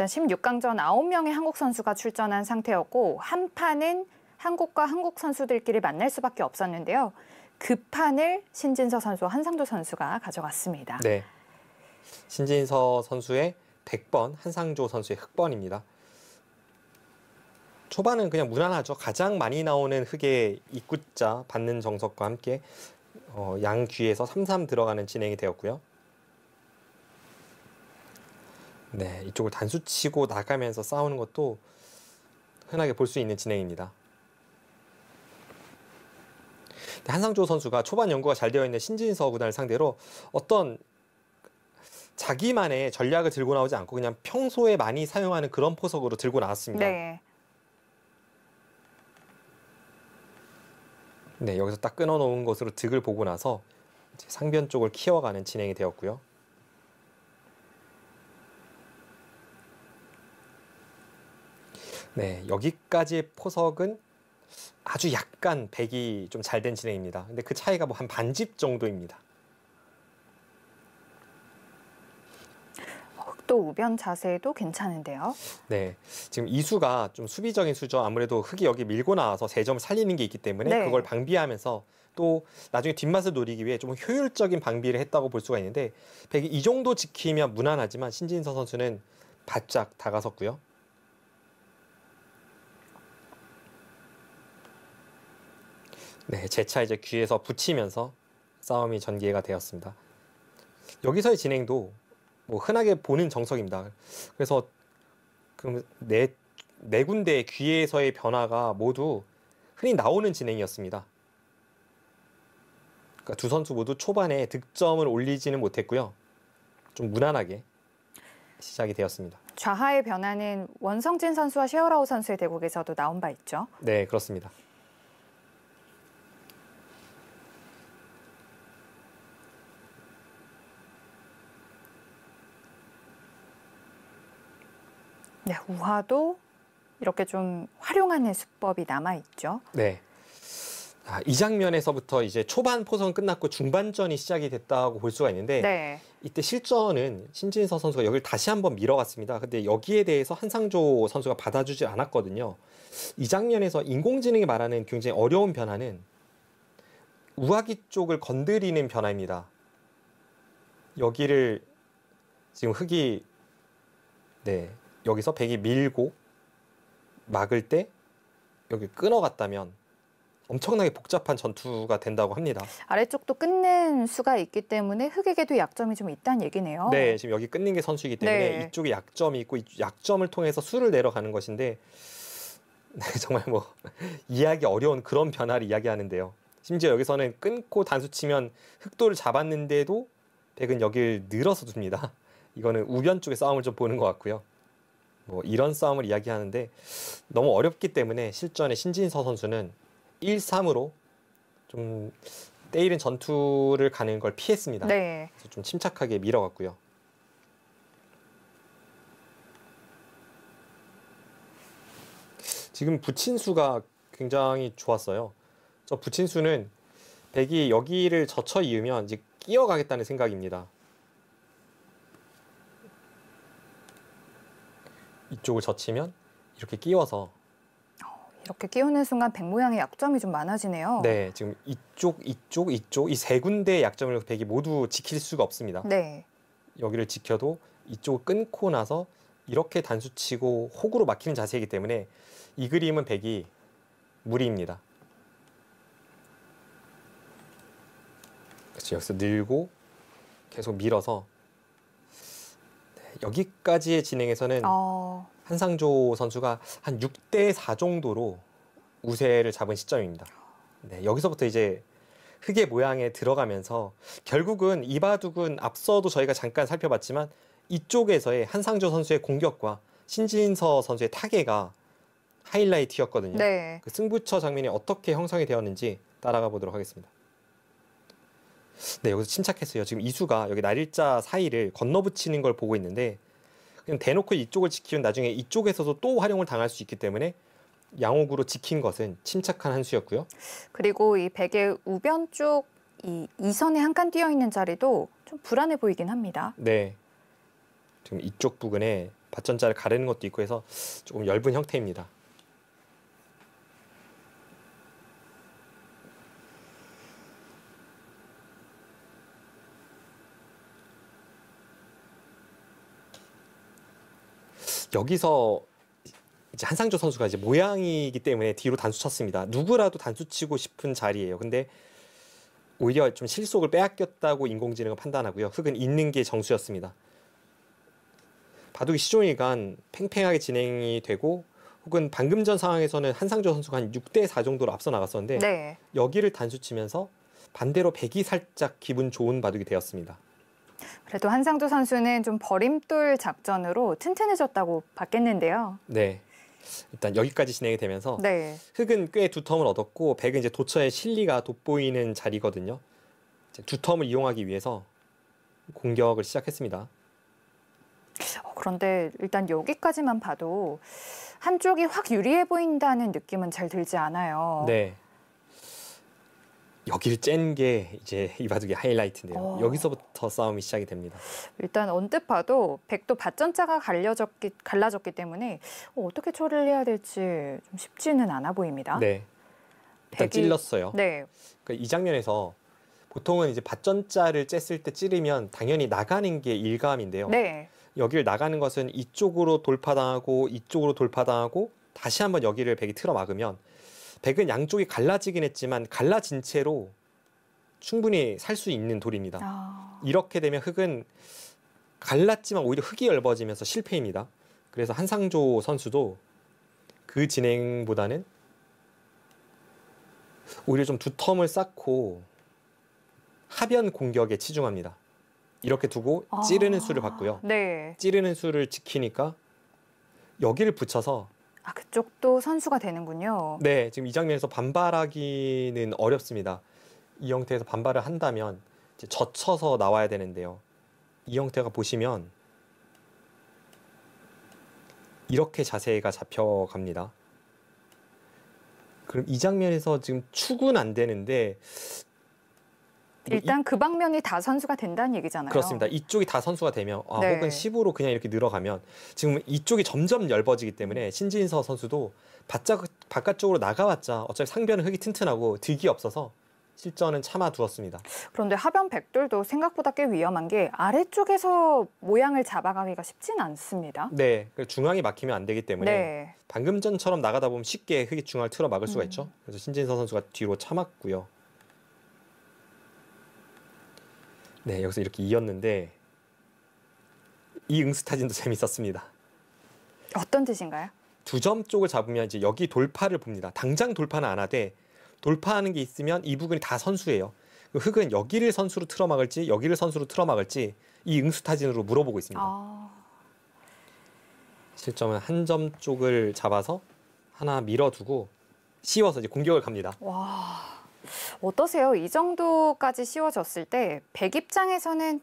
일단 16강전 9명의 한국 선수가 출전한 상태였고 한 판은 한국과 한국 선수들끼리 만날 수밖에 없었는데요. 그 판을 신진서 선수 한상조 선수가 가져갔습니다. 네. 신진서 선수의 100번, 한상조 선수의 흑번입니다. 초반은 그냥 무난하죠. 가장 많이 나오는 흑의 입구자 받는 정석과 함께 어, 양 귀에서 삼삼 들어가는 진행이 되었고요. 네, 이쪽을 단수 치고 나가면서 싸우는 것도 흔하게 볼 수 있는 진행입니다. 네, 한상조 선수가 초반 연구가 잘 되어 있는 신진서 구단을 상대로 어떤 자기만의 전략을 들고 나오지 않고 그냥 평소에 많이 사용하는 그런 포석으로 들고 나왔습니다. 네. 네, 여기서 딱 끊어놓은 것으로 득을 보고 나서 상변 쪽을 키워가는 진행이 되었고요. 네, 여기까지의 포석은 아주 약간 백이 좀 잘 된 진행입니다. 근데 그 차이가 뭐 한 반집 정도입니다. 어, 또 우변 자세도 괜찮은데요. 네, 지금 이수가 좀 수비적인 수죠. 아무래도 흙이 여기 밀고 나와서 세 점을 살리는 게 있기 때문에 네. 그걸 방비하면서 또 나중에 뒷맛을 노리기 위해 좀 효율적인 방비를 했다고 볼 수가 있는데 백이 이 정도 지키면 무난하지만 신진서 선수는 바짝 다가섰고요. 네, 재차 이제 귀에서 붙이면서 싸움이 전개가 되었습니다. 여기서의 진행도 뭐 흔하게 보는 정석입니다. 그래서 그럼 네, 네군데 귀에서의 변화가 모두 흔히 나오는 진행이었습니다. 그러니까 두 선수 모두 초반에 득점을 올리지는 못했고요. 좀 무난하게 시작이 되었습니다. 좌하의 변화는 원성진 선수와 셰어라우 선수의 대국에서도 나온 바 있죠. 네, 그렇습니다. 네, 우화도 이렇게 좀 활용하는 수법이 남아 있죠. 네. 아, 이 장면에서부터 이제 초반 포선 끝났고 중반전이 시작이 됐다고 볼 수가 있는데 네. 이때 실전은 신진서 선수가 여기를 다시 한번 밀어갔습니다. 근데 여기에 대해서 한상조 선수가 받아주지 않았거든요. 이 장면에서 인공지능이 말하는 굉장히 어려운 변화는 우아기 쪽을 건드리는 변화입니다. 여기를 지금 흙이 네 여기서 백이 밀고 막을 때 여기 끊어갔다면 엄청나게 복잡한 전투가 된다고 합니다. 아래쪽도 끊는 수가 있기 때문에 흑에게도 약점이 좀 있다는 얘기네요. 네, 지금 여기 끊는 게 선수이기 때문에 네. 이쪽에 약점이 있고 약점을 통해서 수를 내려가는 것인데 네, 정말 뭐 이해하기 어려운 그런 변화를 이야기하는데요. 심지어 여기서는 끊고 단수 치면 흑도를 잡았는데도 백은 여길 늘어서 둡니다. 이거는 우변 쪽의 싸움을 좀 보는 것 같고요. 뭐 이런 싸움을 이야기하는데 너무 어렵기 때문에 실전에 신진서 선수는 1, 3으로 좀 때이른 전투를 가는 걸 피했습니다. 네. 그래서 좀 침착하게 밀어갔고요. 지금 부친수가 굉장히 좋았어요. 저 부친수는 백이 여기를 젖혀 이으면 이제 끼어가겠다는 생각입니다. 이쪽을 젖히면 이렇게 끼워서 이렇게 끼우는 순간 백 모양의 약점이 좀 많아지네요. 네, 지금 이쪽, 이쪽, 이쪽 이 세군데 약점을 백이 모두 지킬 수가 없습니다. 네. 여기를 지켜도 이쪽 끊고 나서 이렇게 단수치고 혹으로 막히는 자세이기 때문에 이 그림은 백이 무리입니다. 그렇죠. 여기서 늘고 계속 밀어서 여기까지의 진행에서는 어... 한상조 선수가 한 6대 4 정도로 우세를 잡은 시점입니다. 네, 여기서부터 이제 흙의 모양에 들어가면서 결국은 이바둑은 앞서도 저희가 잠깐 살펴봤지만 이쪽에서의 한상조 선수의 공격과 신진서 선수의 타계가 하이라이트였거든요. 네. 그 승부처 장면이 어떻게 형성이 되었는지 따라가 보도록 하겠습니다. 네, 여기서 침착했어요. 지금 이수가 여기 날일자 사이를 건너붙이는 걸 보고 있는데 그냥 대놓고 이쪽을 지키면 나중에 이쪽에서도 또 활용을 당할 수 있기 때문에 양옥으로 지킨 것은 침착한 한 수였고요. 그리고 이 베개 우변 쪽 이 이선에 한 칸 뛰어 있는 자리도 좀 불안해 보이긴 합니다. 네. 지금 이쪽 부근에 받전자를 가르는 것도 있고 해서 조금 엷은 형태입니다. 여기서 이제 한상조 선수가 이제 모양이기 때문에 뒤로 단수 쳤습니다. 누구라도 단수 치고 싶은 자리예요. 근데 오히려 좀 실속을 빼앗겼다고 인공지능은 판단하고요. 흑은 있는 게 정수였습니다. 바둑이 시종일관 팽팽하게 진행이 되고 혹은 방금 전 상황에서는 한상조 선수가 한 6 대 4 정도로 앞서 나갔었는데 네. 여기를 단수 치면서 반대로 백이 살짝 기분 좋은 바둑이 되었습니다. 그래도 한상조 선수는 좀 버림돌 작전으로 튼튼해졌다고 봤겠는데요. 네. 일단 여기까지 진행이 되면서 네. 흑은 꽤두터을 얻었고 백은 이제 도처의 실리가 돋보이는 자리거든요. 두터을 이용하기 위해서 공격을 시작했습니다. 어, 그런데 일단 여기까지만 봐도 한쪽이 확 유리해 보인다는 느낌은 잘 들지 않아요. 네. 여기를 짠게 이제 이바둑의 하이라이트인데요. 오. 어. 여기서부터 싸움이 시작이 됩니다. 일단 언뜻 봐도 백도 밭전자가 갈려졌기, 갈라졌기 때문에 어, 어떻게 처리를 해야 될지 좀 쉽지는 않아 보입니다. 네. 일단 백이... 찔렀어요. 네. 그러니까 이 장면에서 보통은 이제 밭전자를 쬐을 때 찌르면 당연히 나가는 게 일감인데요. 네. 여기를 나가는 것은 이쪽으로 돌파당하고 이쪽으로 돌파당하고 다시 한번 여기를 백이 틀어 막으면 백은 양쪽이 갈라지긴 했지만 갈라진 채로 충분히 살 수 있는 돌입니다. 아... 이렇게 되면 흙은 갈랐지만 오히려 흙이 얇아지면서 실패입니다. 그래서 한상조 선수도 그 진행보다는 오히려 좀 두텀을 쌓고 합연 공격에 치중합니다. 이렇게 두고 아. 찌르는 수를 받고요. 네. 찌르는 수를 지키니까 여기를 붙여서 아, 그쪽도 선수가 되는군요. 네, 지금 이 장면에서 반발하기는 어렵습니다. 이 형태에서 반발을 한다면 젖혀서 나와야 되는데요. 이 형태가 보시면 이렇게 자세가 잡혀갑니다. 그럼 이 장면에서 지금 축은 안 되는데 뭐 일단 그 방면이 다 선수가 된다는 얘기잖아요. 그렇습니다. 이쪽이 다 선수가 되면 아, 네. 혹은 10으로 그냥 이렇게 늘어가면 지금 이쪽이 점점 넓어지기 때문에 신진서 선수도 바짝, 바깥쪽으로 나가봤자 어차피 상변은 흙이 튼튼하고 득이 없어서 실전은 참아 두었습니다. 그런데 하변 백돌도 생각보다 꽤 위험한 게 아래쪽에서 모양을 잡아가기가 쉽진 않습니다. 네, 중앙이 막히면 안 되기 때문에 네. 방금 전처럼 나가다 보면 쉽게 흙이 중앙을 틀어 막을 수가 음. 있죠. 그래서 신진서 선수가 뒤로 참았고요. 네, 여기서 이렇게 이었는데 이 응스타진도 재밌었습니다. 어떤 뜻인가요? 두 점 쪽을 잡으면 이제 여기 돌파를 봅니다. 당장 돌파는 안 하되 돌파하는 게 있으면 이 부분이 다 선수예요. 그 흙은 여기를 선수로 틀어막을지 여기를 선수로 틀어막을지 이 응수타진으로 물어보고 있습니다. 아... 실점은 한 점 쪽을 잡아서 하나 밀어두고 씌워서 이제 공격을 갑니다. 와... 어떠세요? 이 정도까지 씌워졌을 때 백 입장에서는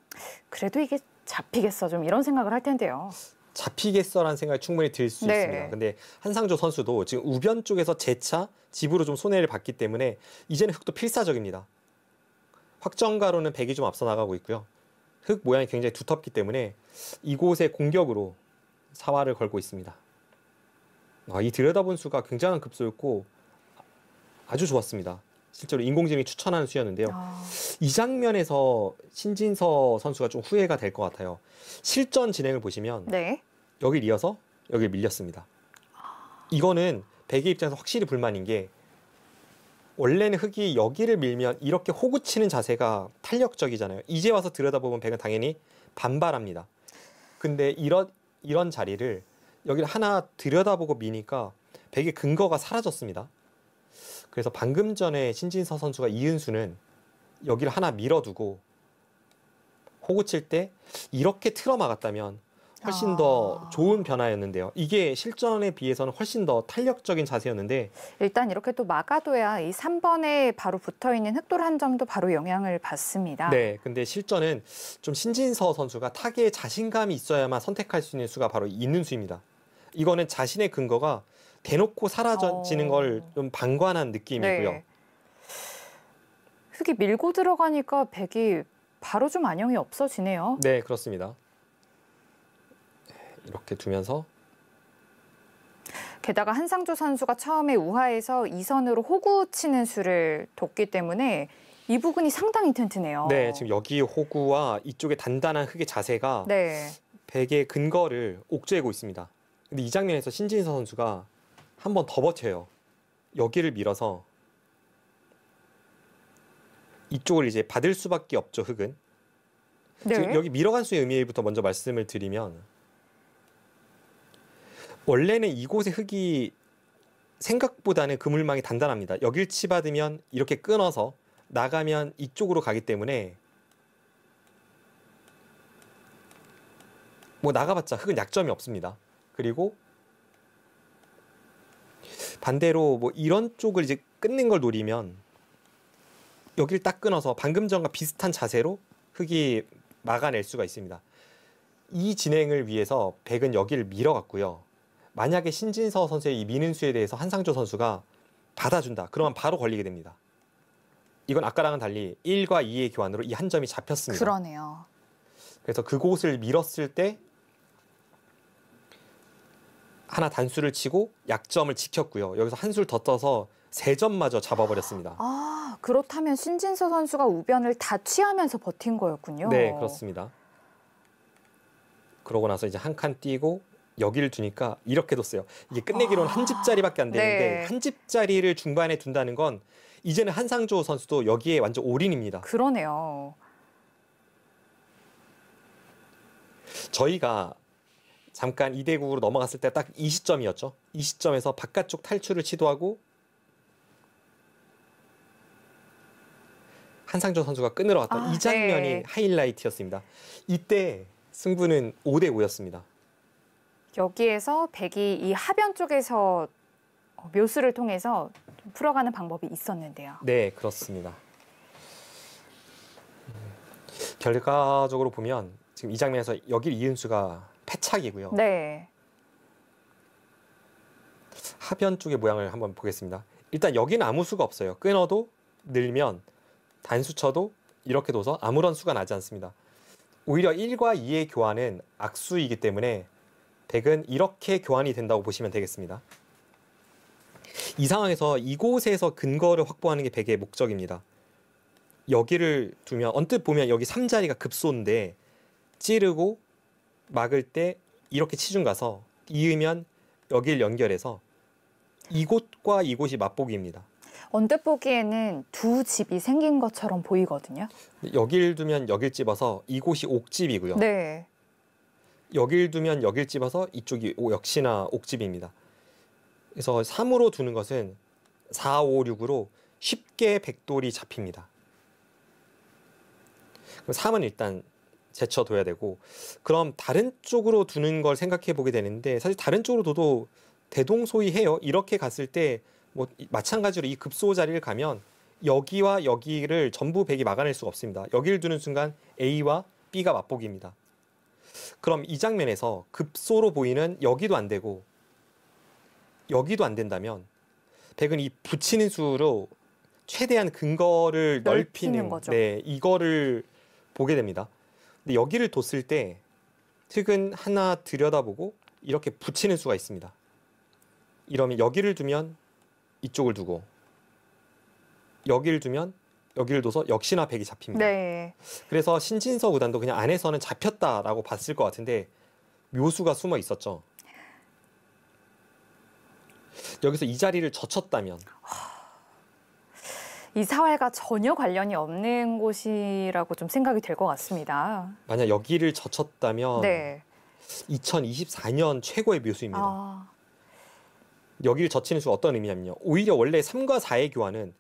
그래도 이게 잡히겠어 좀 이런 생각을 할 텐데요. 잡히겠어라는 생각이 충분히 들수 네. 있습니다. 근데 한상조 선수도 지금 우변 쪽에서 재차 집으로 좀 손해를 봤기 때문에 이제는 흙도 필사적입니다. 확정가로는 백이 좀 앞서 나가고 있고요. 흙 모양이 굉장히 두텁기 때문에 이곳의 공격으로 사활을 걸고 있습니다. 아, 이 들여다본 수가 굉장한 급소였고 아주 좋았습니다. 실제로 인공지능이 추천하는 수였는데요. 아. 이 장면에서 신진서 선수가 좀 후회가 될 것 같아요. 실전 진행을 보시면 네. 여기 이어서 여기 밀렸습니다. 이거는 백의 입장에서 확실히 불만인 게 원래는 흙이 여기를 밀면 이렇게 호구 치는 자세가 탄력적이잖아요. 이제 와서 들여다보면 백은 당연히 반발합니다. 근데 이런 이런 자리를 여기를 하나 들여다보고 미니까 백의 근거가 사라졌습니다. 그래서 방금 전에 신진서 선수가 이은수는 여기를 하나 밀어두고 호구 칠때 이렇게 틀어 막았다면 훨씬 아. 더 좋은 변화였는데요. 이게 실전에 비해서는 훨씬 더 탄력적인 자세였는데 일단 이렇게 또 막아둬야 이 3번에 바로 붙어 있는 흑돌 한 점도 바로 영향을 받습니다. 네, 근데 실전은 좀 신진서 선수가 타계에 자신감이 있어야만 선택할 수 있는 수가 바로 있는 수입니다. 이거는 자신의 근거가 대놓고 사라지는 걸좀 어. 방관한 느낌이고요. 네. 흙이 밀고 들어가니까 백이 바로 좀 안녕이 없어지네요. 네, 그렇습니다. 이렇게 두면서 게다가 한상조 선수가 처음에 우하에서 2선으로 호구 치는 수를 돕기 때문에 이 부분이 상당히 튼튼해요. 네, 지금 여기 호구와 이쪽에 단단한 흙의 자세가 네. 백의 근거를 옥죄고 있습니다. 근데 이 장면에서 신진서 선수가 한 번 더 버텨요. 여기를 밀어서 이쪽을 이제 받을 수밖에 없죠 흑은. 네. 여기 밀어갈 수의 의미부터 먼저 말씀을 드리면 원래는 이곳의 흙이 생각보다는 그물망이 단단합니다. 여길 치받으면 이렇게 끊어서 나가면 이쪽으로 가기 때문에 뭐 나가봤자 흙은 약점이 없습니다. 그리고 반대로 뭐 이런 쪽을 이제 끊는 걸 노리면 여기를 딱 끊어서 방금 전과 비슷한 자세로 흙이 막아낼 수가 있습니다. 이 진행을 위해서 백은 여기를 밀어갔고요. 만약에 신진서 선수의 이 미는 수에 대해서 한상조 선수가 받아준다. 그러면 바로 걸리게 됩니다. 이건 아까랑은 달리 1과 2의 교환으로 이 한 점이 잡혔습니다. 그러네요. 그래서 그곳을 밀었을 때 하나 단수를 치고 약점을 지켰고요. 여기서 한술더 떠서 세 점마저 잡아버렸습니다. 아 그렇다면 신진서 선수가 우변을 다 취하면서 버틴 거였군요. 네 그렇습니다. 그러고 나서 이제 한칸 뛰고 여기를 두니까 이렇게 뒀어요. 이게 끝내기로는 아한 집짜리밖에 안 되는데 네. 한 집짜리를 중반에 둔다는 건 이제는 한상조 선수도 여기에 완전 올인입니다. 그러네요. 저희가 잠깐 이대국으로 넘어갔을 때 딱 이 시점이었죠. 이 시점에서 바깥쪽 탈출을 시도하고 한상조 선수가 끊으러 갔던 아, 이 장면이 네. 하이라이트였습니다. 이때 승부는 5대 5였습니다. 여기에서 백이 이 하변 쪽에서 어, 묘수를 통해서 풀어가는 방법이 있었는데요. 네, 그렇습니다. 결과적으로 보면 지금 이 장면에서 여길 이은수가 패착이고요. 네. 하변 쪽의 모양을 한번 보겠습니다. 일단 여기는 아무 수가 없어요. 끊어도 늘면 단수 쳐도 이렇게 둬서 아무런 수가 나지 않습니다. 오히려 1과 2의 교환은 악수이기 때문에 100은 이렇게 교환이 된다고 보시면 되겠습니다. 이 상황에서 이곳에서 근거를 확보하는 게 100의 목적입니다. 여기를 두면 언뜻 보면 여기 3자리가 급소인데 찌르고 막을 때 이렇게 치중 가서 이으면 여길 연결해서 이곳과 이곳이 맛보기입니다. 언뜻 보기에는 두 집이 생긴 것처럼 보이거든요. 여길 두면 여길 집어서 이곳이 옥집이고요. 네. 여길 두면 여길 집어서 이쪽이 역시나 옥집입니다. 그래서 3으로 두는 것은 4, 5, 6으로 쉽게 백돌이 잡힙니다. 그럼 3은 일단 제쳐둬야 되고 그럼 다른 쪽으로 두는 걸 생각해 보게 되는데 사실 다른 쪽으로 둬도 대동소이해요. 이렇게 갔을 때 뭐 마찬가지로 이 급소 자리를 가면 여기와 여기를 전부 백이 막아낼 수가 없습니다. 여기를 두는 순간 A와 B가 맞보기입니다. 그럼 이 장면에서 급소로 보이는 여기도 안 되고 여기도 안 된다면 백은 이 붙이는 수로 최대한 근거를 넓히는, 거죠. 네, 이거를 보게 됩니다. 근데 여기를 뒀을 때 틱은 하나 들여다보고 이렇게 붙이는 수가 있습니다. 이러면 여기를 두면 이쪽을 두고 여기를 두면 여기를 둬서 역시나 백이 잡힙니다. 네. 그래서 신진서 구단도 그냥 안에서는 잡혔다라고 봤을 것 같은데 묘수가 숨어 있었죠. 여기서 이 자리를 젖혔다면 아. 이 사활과 전혀 관련이 없는 곳이라고 좀 생각이 될 것 같습니다. 만약 여기를 젖혔다면 네. 2024년 최고의 묘수입니다. 아... 여기를 젖히는 수 어떤 의미냐면요. 오히려 원래 3과 4의 교환은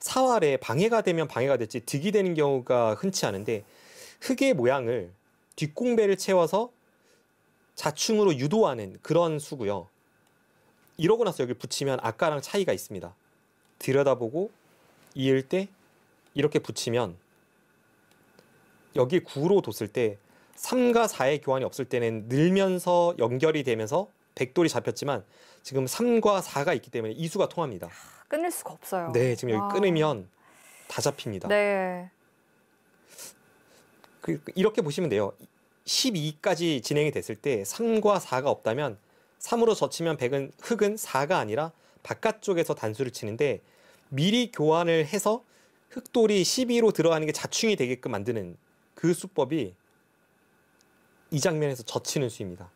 사활에 방해가 되면 방해가 됐지 득이 되는 경우가 흔치 않은데 흙의 모양을 뒷공배를 채워서 자충으로 유도하는 그런 수고요. 이러고 나서 여기 붙이면 아까랑 차이가 있습니다. 들여다보고 이을 때 이렇게 붙이면 여기 9로 뒀을 때 3과 4의 교환이 없을 때는 늘면서 연결이 되면서 백돌이 잡혔지만 지금 3과 4가 있기 때문에 이 수가 통합니다. 끊을 수가 없어요. 네, 지금 여기 와. 끊으면 다 잡힙니다. 네. 그, 그 이렇게 보시면 돼요. 12까지 진행이 됐을 때 3과 4가 없다면 3으로 젖히면 백은 흙은 4가 아니라 바깥쪽에서 단수를 치는데 미리 교환을 해서 흑돌이 12로 들어가는 게 자충이 되게끔 만드는 그 수법이 이 장면에서 젖히는 수입니다.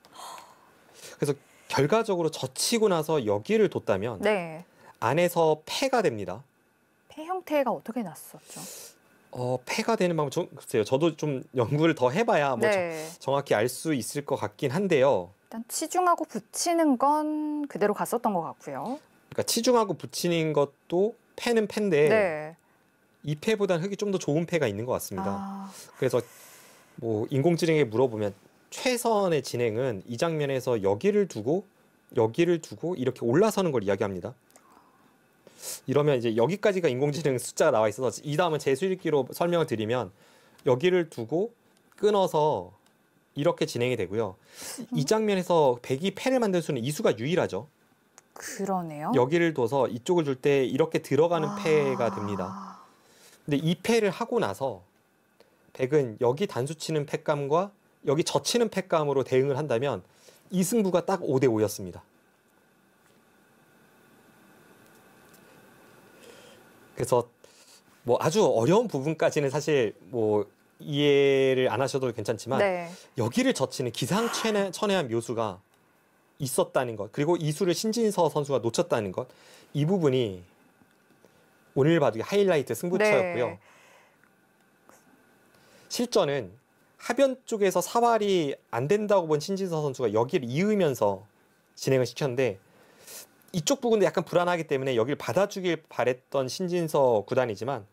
그래서 결과적으로 젖히고 나서 여기를 뒀다면 네. 안에서 폐가 됩니다. 폐 형태가 어떻게 났었죠? 어, 폐가 되는 방법 좀 글쎄요. 저도 좀 연구를 더 해봐야 뭐 네. 저, 정확히 알 수 있을 것 같긴 한데요. 일단 치중하고 붙이는 건 그대로 갔었던 것 같고요. 그러니까 치중하고 붙이는 것도 패는 패인데 네. 이 패보다는 흙이 좀 더 좋은 패가 있는 것 같습니다. 아. 그래서 뭐 인공지능에 물어보면 최선의 진행은 이 장면에서 여기를 두고 여기를 두고 이렇게 올라서는 걸 이야기합니다. 이러면 이제 여기까지가 인공지능 숫자가 나와 있어서 이 다음은 제 수익기로 설명을 드리면 여기를 두고 끊어서 이렇게 진행이 되고요. 음. 이 장면에서 백이 패를 만들 수는 이수가 유일하죠. 그러네요. 여기를 둬서 이쪽을 줄 때 이렇게 들어가는 아... 패가 됩니다. 근데 이폐를 하고 나서 백은 여기 단수 치는 폐감과 여기 젖히는 폐감으로 대응을 한다면 이승부가 딱 5대 5였습니다. 그래서 뭐 아주 어려운 부분까지는 사실 뭐 이해를 안 하셔도 괜찮지만 네. 여기를 젖히는 기상천외한 묘수가 있었다는 것 그리고 이 수를 신진서 선수가 놓쳤다는 것 이 부분이 오늘 바둑의 하이라이트 승부처였고요. 네. 실전은 하변 쪽에서 사활이 안 된다고 본 신진서 선수가 여기를 이으면서 진행을 시켰는데 이쪽 부분도 약간 불안하기 때문에 여기를 받아주길 바랬던 신진서 구단이지만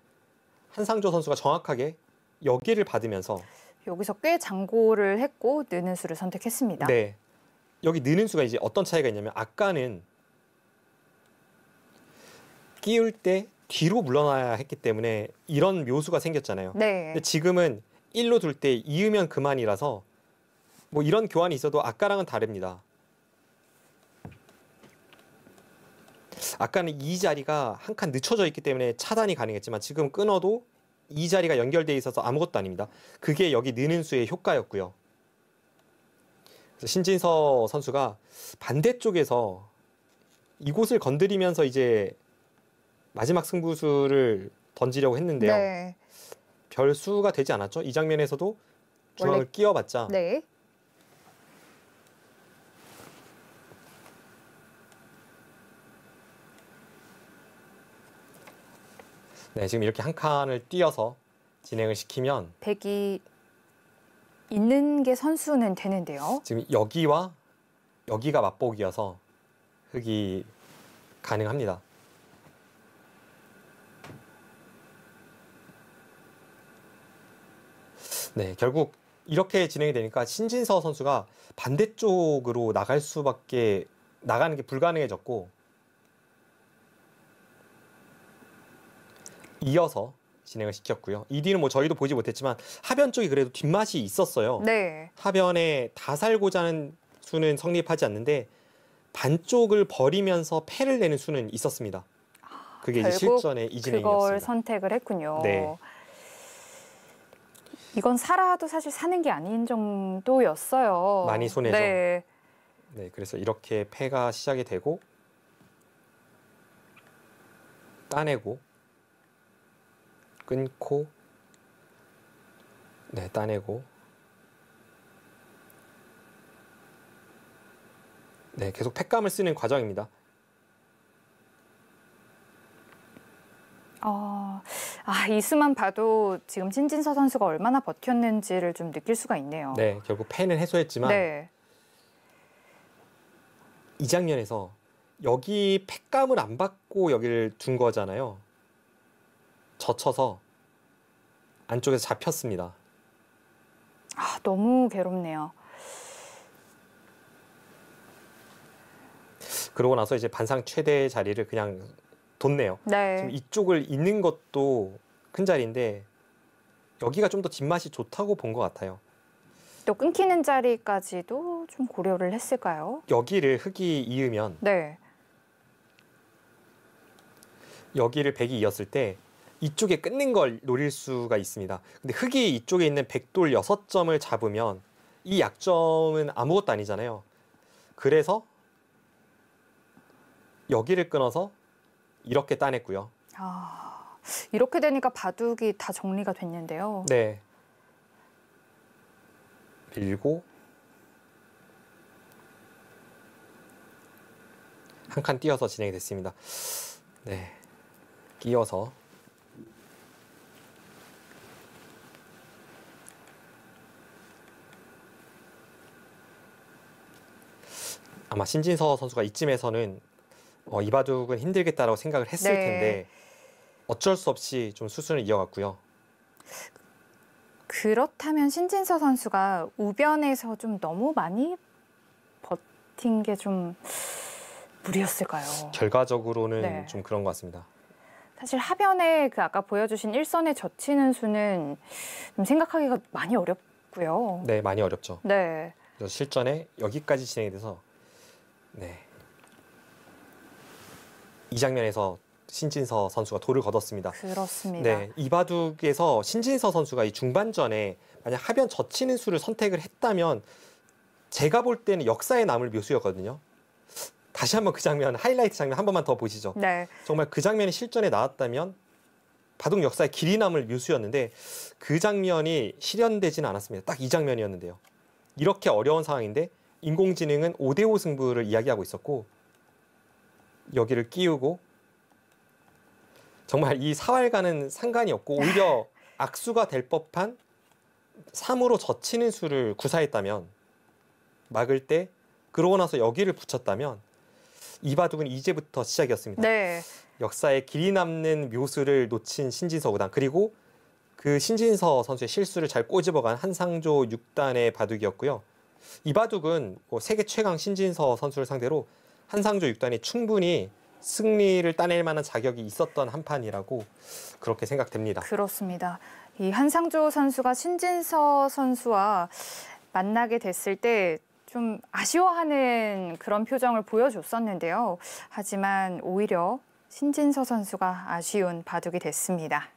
한상조 선수가 정확하게 여기를 받으면서 여기서 꽤 장고를 했고 느는 수를 선택했습니다. 네. 여기 느는 수가 이제 어떤 차이가 있냐면 아까는 끼울 때 뒤로 물러나야 했기 때문에 이런 묘수가 생겼잖아요. 네. 근데 지금은 1로 둘 때이으면 그만이라서 뭐 이런 교환이 있어도 아까랑은 다릅니다. 아까는 이 자리가 한 칸 늦춰져 있기 때문에 차단이 가능했지만 지금 끊어도 이 자리가 연결돼 있어서 아무것도 아닙니다. 그게 여기 느는 수의 효과였고요. 신진서 선수가 반대쪽에서 이곳을 건드리면서 이제 마지막 승부수를 던지려고 했는데요. 네. 별 수가 되지 않았죠. 이 장면에서도 중앙을 원래... 끼워봤자 네. 네, 지금 이렇게 한 칸을 띄어서 진행을 시키면 대기 있는 게 선수는 되는데요. 지금 여기와 여기가 맞보기여서 흙이 가능합니다. 네, 결국 이렇게 진행이 되니까 신진서 선수가 반대쪽으로 나갈 수밖에 나가는 게 불가능해졌고 이어서 진행을 시켰고요. 이 뒤는 뭐 저희도 보지 못했지만 하변 쪽이 그래도 뒷맛이 있었어요. 네. 하변에 다살고자 하는 수는 성립하지 않는데 반쪽을 버리면서 패를 내는 수는 있었습니다. 그게 이제 실전의 이진행이었습니다. 그걸 선택을 했군요. 네. 이건 살아도 사실 사는 게 아닌 정도였어요. 많이 손해죠. 네. 네, 그래서 이렇게 패가 시작이 되고 따내고 끊고 네 따내고 네 계속 팩감을 쓰는 과정입니다. 어, 아, 이 수만 봐도 지금 신진서 선수가 얼마나 버텼는지를 좀 느낄 수가 있네요. 네, 결국 팬은 해소했지만 네. 이 장면에서 여기 팩감을 안 받고 여기를 둔 거잖아요. 젖혀서 안쪽에서 잡혔습니다. 아, 너무 괴롭네요. 그러고 나서 이제 반상 최대 의 자리를 그냥 뒀네요. 네. 지금 이쪽을 잇는 것도 큰 자리인데 여기가 좀더 뒷맛이 좋다고 본 것 같아요. 또 끊기는 자리까지도 좀 고려를 했을까요? 여기를 흙이 이으면 네. 여기를 백이 이었을 때 이쪽에 끊는 걸 노릴 수가 있습니다. 근데 흙이 이쪽에 있는 백돌 6점을 잡으면 이 약점은 아무것도 아니잖아요. 그래서 여기를 끊어서 이렇게 따냈고요. 아, 이렇게 되니까 바둑이 다 정리가 됐는데요. 네. 밀고 한 칸 띄어서 진행이 됐습니다. 네. 끼어서 아마 신진서 선수가 이쯤에서는 어, 이바둑은 힘들겠다라고 생각을 했을 네. 텐데 어쩔 수 없이 좀 수순을 이어갔고요. 그렇다면 신진서 선수가 우변에서 좀 너무 많이 버틴 게 좀 무리였을까요? 결과적으로는 네. 좀 그런 것 같습니다. 사실 하변에 그 아까 보여주신 일선에 젖히는 수는 좀 생각하기가 많이 어렵고요. 네, 많이 어렵죠. 네. 실전에 여기까지 진행이 돼서 네. 이 장면에서 신진서 선수가 돌을 거뒀습니다. 그렇습니다. 네, 이바둑에서 신진서 선수가 이 중반전에 만약 하변 젖히는 수를 선택을 했다면 제가 볼 때는 역사에 남을 묘수였거든요. 다시 한번 그 장면 하이라이트 장면 한 번만 더 보시죠. 네. 정말 그 장면이 실전에 나왔다면 바둑 역사에 길이 남을 묘수였는데 그 장면이 실현되지는 않았습니다. 딱 이 장면이었는데요. 이렇게 어려운 상황인데 인공지능은 5대5 승부를 이야기하고 있었고 여기를 끼우고 정말 이 사활과는 상관이 없고 오히려 악수가 될 법한 3으로 젖히는 수를 구사했다면 막을 때 그러고 나서 여기를 붙였다면 이 바둑은 이제부터 시작이었습니다. 네. 역사에 길이 남는 묘수를 놓친 신진서 구단 그리고 그 신진서 선수의 실수를 잘 꼬집어간 한상조 6단의 바둑이었고요. 이바둑은 뭐 세계 최강 신진서 선수를 상대로 한상조 육단이 충분히 승리를 따낼 만한 자격이 있었던 한 판이라고 그렇게 생각됩니다. 그렇습니다. 이 한상조 선수가 신진서 선수와 만나게 됐을 때 좀 아쉬워하는 그런 표정을 보여줬었는데요. 하지만 오히려 신진서 선수가 아쉬운 바둑이 됐습니다.